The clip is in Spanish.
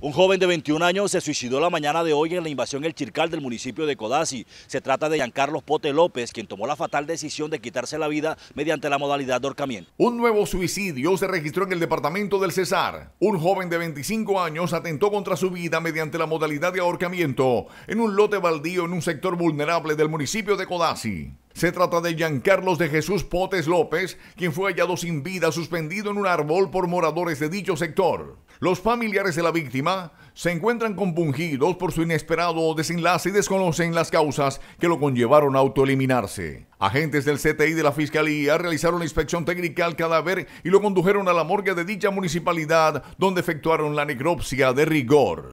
Un joven de 21 años se suicidó la mañana de hoy en la invasión El Chircal del municipio de Codazzi. Se trata de Giancarlos Pote López, quien tomó la fatal decisión de quitarse la vida mediante la modalidad de ahorcamiento. Un nuevo suicidio se registró en el departamento del Cesar. Un joven de 25 años atentó contra su vida mediante la modalidad de ahorcamiento en un lote baldío en un sector vulnerable del municipio de Codazzi. Se trata de Giancarlos de Jesús Potes López, quien fue hallado sin vida suspendido en un árbol por moradores de dicho sector. Los familiares de la víctima se encuentran compungidos por su inesperado desenlace y desconocen las causas que lo conllevaron a autoeliminarse. Agentes del CTI de la Fiscalía realizaron una inspección técnica al cadáver y lo condujeron a la morgue de dicha municipalidad donde efectuaron la necropsia de rigor.